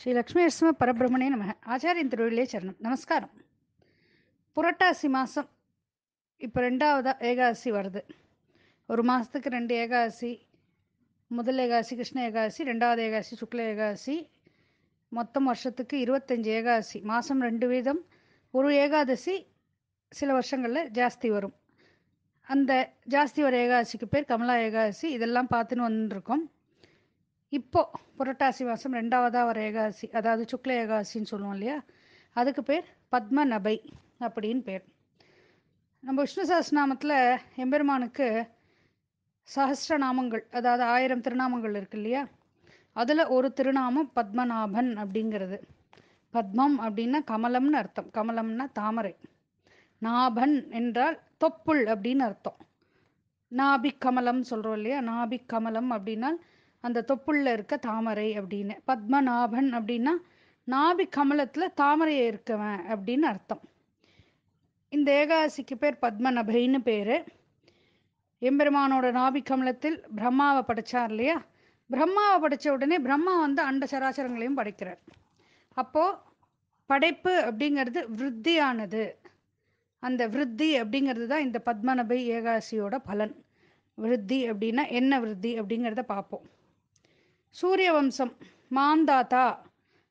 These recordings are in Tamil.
ஸ்ரீ லக்ஷ்மி நரசிம்ம பரபிரமணே நம ஆச்சாரியன் திருவிழிலே சரணம் நமஸ்காரம் புரட்டாசி மாதம் இப்போ ரெண்டாவதாக ஏகாதசி வருது ஒரு மாதத்துக்கு ரெண்டு ஏகாதசி முதல் ஏகாசி கிருஷ்ண ஏகாதசி ரெண்டாவது ஏகாசி சுக்ல ஏகாதசி மொத்தம் வருஷத்துக்கு இருபத்தஞ்சி ஏகாதசி மாதம் ரெண்டு வீதம் ஒரு ஏகாதசி சில வருஷங்களில் ஜாஸ்தி வரும் அந்த ஜாஸ்தி வர ஏகாதசிக்கு பேர் கமலா ஏகாதசி இதெல்லாம் பார்த்துன்னு வந்துருக்கோம் இப்போது புரட்டாசி மாதம் ரெண்டாவதாக வர ஏகாசி அதாவது சுக்ல ஏகாசின்னு சொல்லுவோம் இல்லையா அதுக்கு பேர் பத்மநபை அப்படின்னு பேர் நம்ம விஷ்ணு சஹஸ்ரநாமத்தில் எம்பெருமானுக்கு சஹஸ்ர நாமங்கள் அதாவது ஆயிரம் திருநாமங்கள் இருக்கு இல்லையா அதில் ஒரு திருநாமம் பத்மநாபன் அப்படிங்கிறது பத்மம் அப்படின்னா கமலம்னு அர்த்தம் கமலம்னா தாமரை நாபன் என்றால் தொப்புள் அப்படின்னு அர்த்தம் நாபிக் கமலம் சொல்கிறோம் இல்லையா நாபிக் கமலம் அப்படின்னா அந்த தொப்புளில் இருக்க தாமரை அப்படின்னு பத்மநாபன் அப்படின்னா நாபி கமலத்தில் தாமரையை இருக்கவன் அப்படின்னு அர்த்தம் இந்த ஏகாசிக்கு பேர் பத்மநபைன்னு பேர் எம்பெருமானோட நாபி கமலத்தில் பிரம்மாவை படைச்சார் இல்லையா பிரம்மாவை படைச்ச உடனே பிரம்மா வந்து அண்ட சராசரங்களையும் படைக்கிறார் அப்போது படைப்பு அப்படிங்கிறது விருத்தியானது அந்த விருத்தி அப்படிங்கிறது தான் இந்த பத்மநபை ஏகாசியோட பலன் விருத்தி அப்படின்னா என்ன விருத்தி அப்படிங்கிறத பார்ப்போம் சூரிய வம்சம் மாந்தாத்தா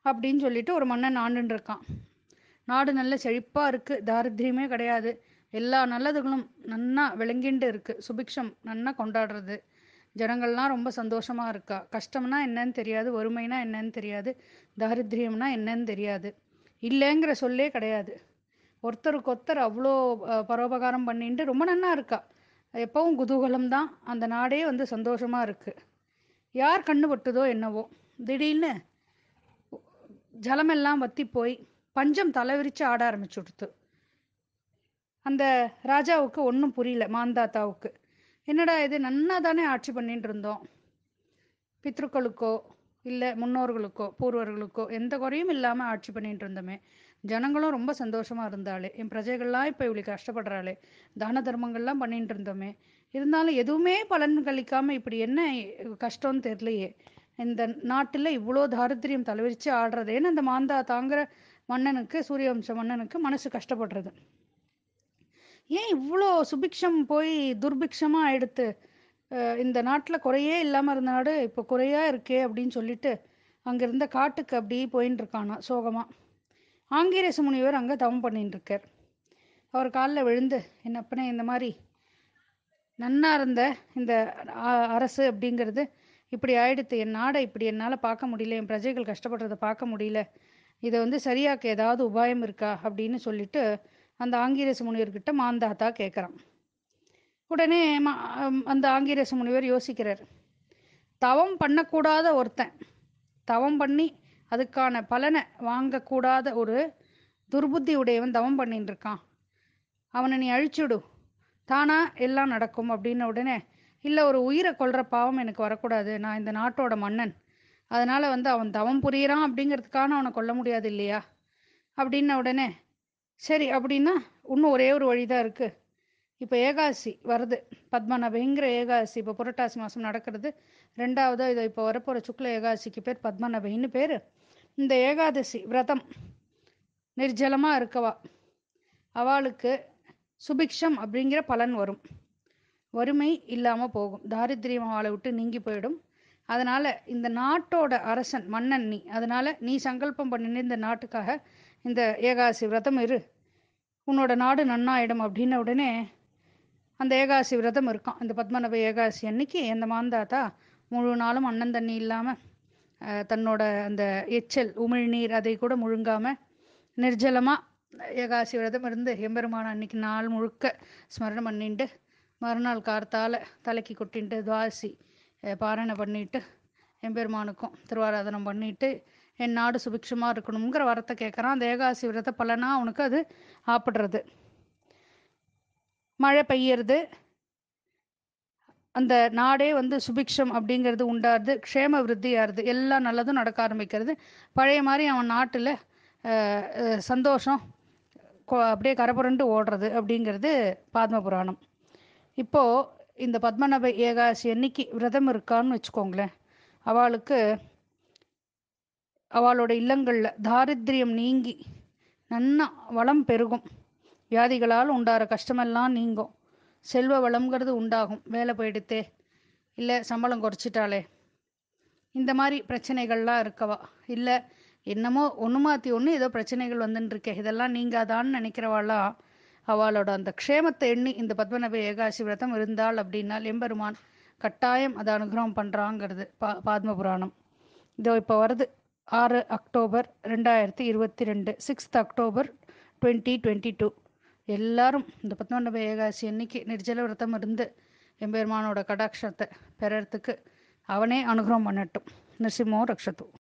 அப்படின்னு சொல்லிட்டு ஒரு மன்னன் ஆண்டுன்னு இருக்கான் நாடு நல்ல செழிப்பாக இருக்குது தாரித்ரியமே கிடையாது எல்லா நல்லதுகளும் நன்னா விளங்கிண்டு இருக்குது சுபிக்ஷம் நன்னா கொண்டாடுறது ஜனங்கள்லாம் ரொம்ப சந்தோஷமாக இருக்கா கஷ்டம்னா என்னன்னு தெரியாது வறுமைனா என்னன்னு தெரியாது தாரித்திரியம்னா என்னன்னு தெரியாது இல்லைங்கிற சொல்லே கிடையாது ஒருத்தருக்கு ஒருத்தர் அவ்வளோ பரோபகாரம் பண்ணிட்டு ரொம்ப நன்னா இருக்கா எப்பவும் குதூகலம் தான் அந்த நாடே வந்து சந்தோஷமாக இருக்குது யார் கண்ணு வட்டுதோ என்னவோ திடீர்னு ஜலமெல்லாம் வத்தி போய் பஞ்சம் தலைவிரித்து ஆட ஆரம்பிச்சு விடுத்து அந்த ராஜாவுக்கு ஒன்றும் புரியல மாந்தாத்தாவுக்கு என்னடா இது நன்னா தானே ஆட்சி பண்ணிட்டு இருந்தோம் பித்ருக்களுக்கோ இல்லை முன்னோர்களுக்கோ பூர்வர்களுக்கோ எந்த குறையும் இல்லாமல் ஆட்சி பண்ணிட்டு இருந்தோமே ஜனங்களும் ரொம்ப சந்தோஷமாக இருந்தாளே என் பிரஜைகள்லாம் இப்போ இவளுக்கு கஷ்டப்படுறாளே தான தர்மங்கள்லாம் பண்ணிட்டு இருந்தோமே இருந்தாலும் எதுவுமே பலன் கழிக்காமல் இப்படி என்ன கஷ்டம்னு தெரியலையே இந்த நாட்டில் இவ்வளோ தாரித்திரியம் தலைவிரித்து ஆடுறதேன்னு அந்த மாந்தா தாங்குற மன்னனுக்கு சூரியவம்ச மன்னனுக்கு மனசு கஷ்டப்படுறது ஏன் இவ்வளோ சுபிக்ஷம் போய் துர்பிக்ஷமாக எடுத்து இந்த நாட்டில் குறையே இல்லாமல் இருந்த நாடு இப்போ குறையா இருக்கே அப்படின்னு சொல்லிட்டு அங்கேருந்த காட்டுக்கு அப்படி போயின்னு இருக்கானா சோகமாக ஆங்கிரேச முனிவர் அங்கே தவம் பண்ணிட்டு இருக்கார் அவர் காலில் விழுந்து என்னப்பனே இந்த மாதிரி நன்னா இருந்த இந்த அரசு அப்படிங்கிறது இப்படி ஆயிடுத்து என் நாடை இப்படி என்னால் பார்க்க முடியல என் பிரஜைகள் கஷ்டப்படுறதை பார்க்க முடியல இதை வந்து சரியாக்க ஏதாவது உபாயம் இருக்கா அப்படின்னு சொல்லிட்டு அந்த ஆங்கிரச முனிவர்கிட்ட மாந்தாத்தா கேட்குறான் உடனே அந்த ஆங்கிரச முனிவர் யோசிக்கிறார் தவம் பண்ணக்கூடாத ஒருத்தன் தவம் பண்ணி அதுக்கான பலனை வாங்கக்கூடாத ஒரு துர்புத்தி உடையவன் தவம் பண்ணிட்டு இருக்கான் அவனை நீ அழிச்சுடு தானாக எல்லாம் நடக்கும் அப்படின்ன உடனே இல்லை ஒரு உயிரை கொல்ற பாவம் எனக்கு வரக்கூடாது நான் இந்த நாட்டோட மன்னன் அதனால் வந்து அவன் தவம் புரியறான் அப்படிங்கிறதுக்கான அவனை கொல்ல முடியாது இல்லையா அப்படின்ன உடனே சரி அப்படின்னா இன்னும் ஒரே ஒரு வழி தான் இருக்குது இப்போ ஏகாசி வருது பத்மநபிங்கிற ஏகாசி இப்போ புரட்டாசி மாதம் நடக்கிறது ரெண்டாவது இதை இப்போ வரப்போகிற சுக்ல ஏகாசிக்கு பேர் பத்மநபின்னு பேர் இந்த ஏகாதசி விரதம் நிர்ஜலமாக இருக்கவா அவளுக்கு சுபிக்ஷம் அப்படிங்கிற பலன் வரும் வறுமை இல்லாமல் போகும் தாரித்திரியம் வாழை விட்டு நீங்கி போயிடும் அதனால் இந்த நாட்டோட அரசன் மன்னன் நீ அதனால் நீ சங்கல்பம் பண்ணின இந்த நாட்டுக்காக இந்த ஏகாசி விரதம் இரு உன்னோட நாடு நன்னாயிடும் அப்படின்ன உடனே அந்த ஏகாசி விரதம் இருக்கும் இந்த பத்மநாப ஏகாசி அன்னைக்கு அந்த மாந்தாத்தா முழு நாளும் அண்ணன் தண்ணி இல்லாமல் தன்னோட அந்த எச்சல் உமிழ்நீர் அதை கூட முழுங்காமல் நிர்ஜலமாக ஏகாசி விரதம் இருந்து எம்பெருமான அன்னைக்கு நாள் முழுக்க ஸ்மரணம் பண்ணிட்டு மறுநாள் கார்த்தால தலைக்கு கொட்டின்ட்டு துவாசி பாரணை பண்ணிட்டு எம்பெருமானுக்கும் திருவாராதனம் பண்ணிட்டு என் நாடு சுபிக்ஷமாக இருக்கணுங்கிற வரத்தை கேட்குறான் அந்த ஏகாசி விரத பலனாக அவனுக்கு அது ஆப்பிடுறது மழை பெய்யறது அந்த நாடே வந்து சுபிக்ஷம் அப்படிங்கிறது உண்டாருது க்ஷேம விருத்தியாருது எல்லா நல்லதும் நடக்க ஆரம்பிக்கிறது பழைய மாதிரி அவன் நாட்டில் சந்தோஷம் அப்படியே கரப்புரண்டு ஓடுறது அப்படிங்கிறது பத்ம புராணம் இப்போது இந்த பத்மநாப ஏகாசி அன்னைக்கு விரதம் இருக்கான்னு வச்சுக்கோங்களேன் அவளுக்கு அவளோட இல்லங்களில் தாரித்திரியம் நீங்கி நன்னா வளம் பெருகும் வியாதிகளால் உண்டாகிற கஷ்டமெல்லாம் நீங்கும் செல்வ வளம்ங்கிறது உண்டாகும் வேலை போயிடுத்தே இல்லை சம்பளம் குறைச்சிட்டாளே இந்த மாதிரி பிரச்சனைகள்லாம் இருக்கவா இல்லை என்னமோ ஒன்று மாற்றி ஒன்று ஏதோ பிரச்சனைகள் வந்துட்டுருக்கே இதெல்லாம் நீங்காதான்னு நினைக்கிறவாளாம் அவளோட அந்த க்ஷேமத்தை எண்ணி இந்த பத்மநப ஏகாசி விரதம் இருந்தாள் அப்படின்னால் எம்பெருமான் கட்டாயம் அதை அனுகிரகம் பண்ணுறாங்கிறது பா பாத்ம புராணம் இதோ இப்போ வருது ஆறு அக்டோபர் ரெண்டாயிரத்தி இருபத்தி ரெண்டு sixth October twenty twenty two எல்லாரும் இந்த பத்மநப ஏகாசி அன்னைக்கு நிர்ஜல விரதம் இருந்து எம்பெருமானோட கடாட்சத்தை பெறறதுக்கு அவனே அனுகிரகம் பண்ணட்டும் நரசிம்மோ ரக்ஷத்தும்